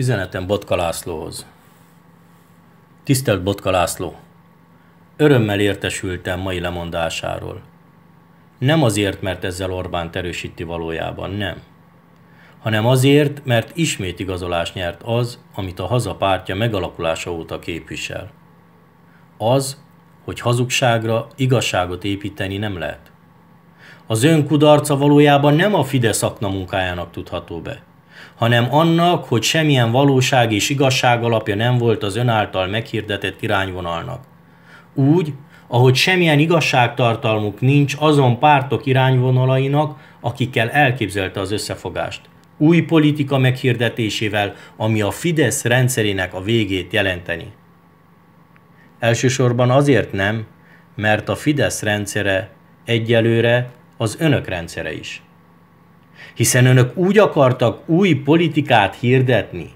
Üzenetem Botka Lászlóhoz. Tisztelt Botka László! Örömmel értesültem mai lemondásáról. Nem azért, mert ezzel Orbán erősíti valójában, nem. Hanem azért, mert ismét igazolás nyert az, amit a haza pártja megalakulása óta képvisel. Az, hogy hazugságra igazságot építeni nem lehet. Az ön kudarca valójában nem a Fidesz akna munkájának tudható be – hanem annak, hogy semmilyen valóság és igazság alapja nem volt az ön által meghirdetett irányvonalnak. Úgy, ahogy semmilyen igazságtartalmuk nincs azon pártok irányvonalainak, akikkel elképzelte az összefogást. Új politika meghirdetésével, ami a Fidesz rendszerének a végét jelenteni. Elsősorban azért nem, mert a Fidesz rendszere egyelőre az önök rendszere is hiszen önök úgy akartak új politikát hirdetni,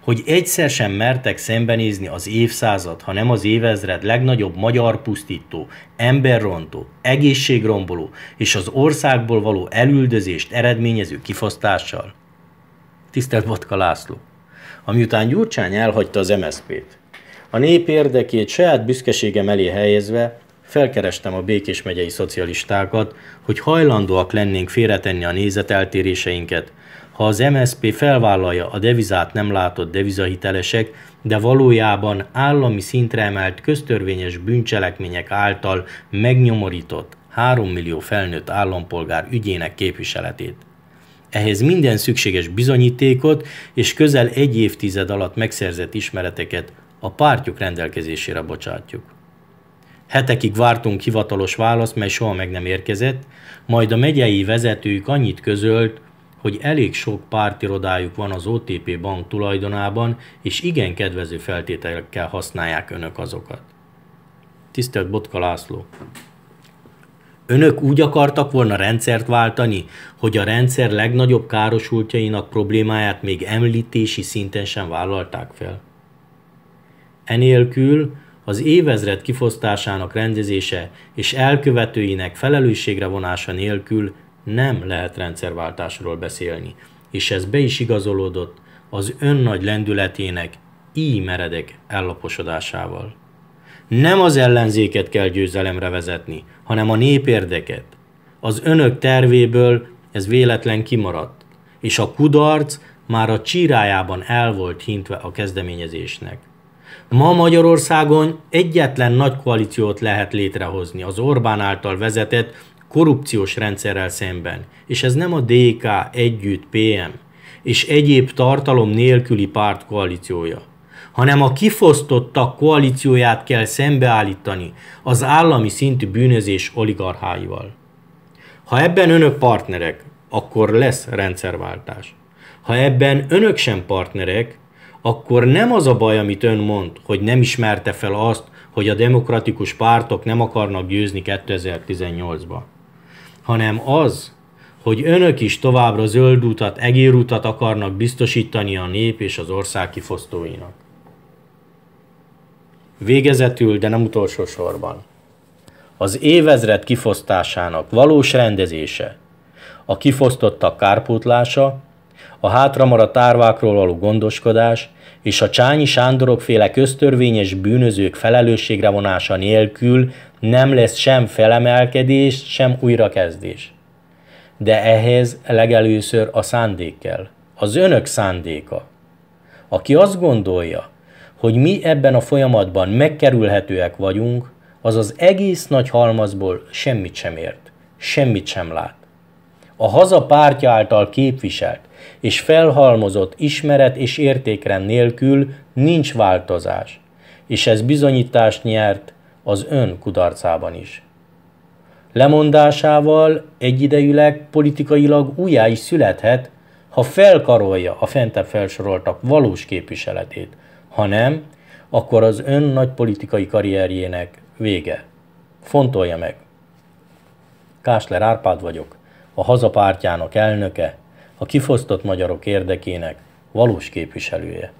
hogy egyszer sem mertek szembenézni az évszázad, hanem az évezred legnagyobb magyar pusztító, emberrontó, egészségromboló és az országból való elüldözést eredményező kifosztással. Tisztelt Botka László! Amiután Gyurcsány elhagyta az MSZP-t, a nép érdekét saját büszkeségem elé helyezve felkerestem a Békés megyei szocialistákat, hogy hajlandóak lennénk félretenni a nézeteltéréseinket. Ha az MSP felvállalja a devizát nem látott devizahitelesek, de valójában állami szintre emelt köztörvényes bűncselekmények által megnyomorított 3 millió felnőtt állampolgár ügyének képviseletét. Ehhez minden szükséges bizonyítékot és közel egy évtized alatt megszerzett ismereteket a pártjuk rendelkezésére bocsátjuk. Hetekig vártunk hivatalos választ, mely soha meg nem érkezett, majd a megyei vezetők annyit közölt, hogy elég sok pártirodájuk van az OTP bank tulajdonában, és igen kedvező feltételekkel használják önök azokat. Tisztelt Botka László! Önök úgy akartak volna rendszert váltani, hogy a rendszer legnagyobb károsultjainak problémáját még említési szinten sem vállalták fel. Enélkül az évezred kifosztásának rendezése és elkövetőinek felelősségre vonása nélkül nem lehet rendszerváltásról beszélni, és ez be is igazolódott az önnagy lendületének így meredek ellaposodásával. Nem az ellenzéket kell győzelemre vezetni, hanem a népérdeket. Az önök tervéből ez véletlen kimaradt, és a kudarc már a csírájában el volt hintve a kezdeményezésnek. Ma Magyarországon egyetlen nagy koalíciót lehet létrehozni az Orbán által vezetett korrupciós rendszerrel szemben, és ez nem a DK együtt PM és egyéb tartalom nélküli párt koalíciója, hanem a kifosztottak koalícióját kell szembeállítani az állami szintű bűnözés oligarcháival. Ha ebben önök partnerek, akkor lesz rendszerváltás. Ha ebben önök sem partnerek, akkor nem az a baj, amit ön mond, hogy nem ismerte fel azt, hogy a demokratikus pártok nem akarnak győzni 2018-ba, hanem az, hogy önök is továbbra zöld utat, egérutat akarnak biztosítani a nép és az ország kifosztóinak. Végezetül, de nem utolsó sorban. Az évezred kifosztásának valós rendezése, a kifosztottak kárpótlása a hátramaradt árvákról való gondoskodás és a Csányi Sándorok féle köztörvényes bűnözők felelősségre vonása nélkül nem lesz sem felemelkedés, sem újrakezdés. De ehhez legelőször a szándék kell. Az önök szándéka. Aki azt gondolja, hogy mi ebben a folyamatban megkerülhetőek vagyunk, az az egész nagy halmazból semmit sem ért, semmit sem lát. A haza pártja által képviselt, és felhalmozott ismeret és értékrend nélkül nincs változás, és ez bizonyítást nyert az ön kudarcában is. Lemondásával egyidejűleg politikailag újjá is születhet, ha felkarolja a fentebb felsoroltak valós képviseletét, ha nem, akkor az ön nagy politikai karrierjének vége. Fontolja meg! Kásler Árpád vagyok, a hazapártjának elnöke, a kifosztott magyarok érdekének valós képviselője.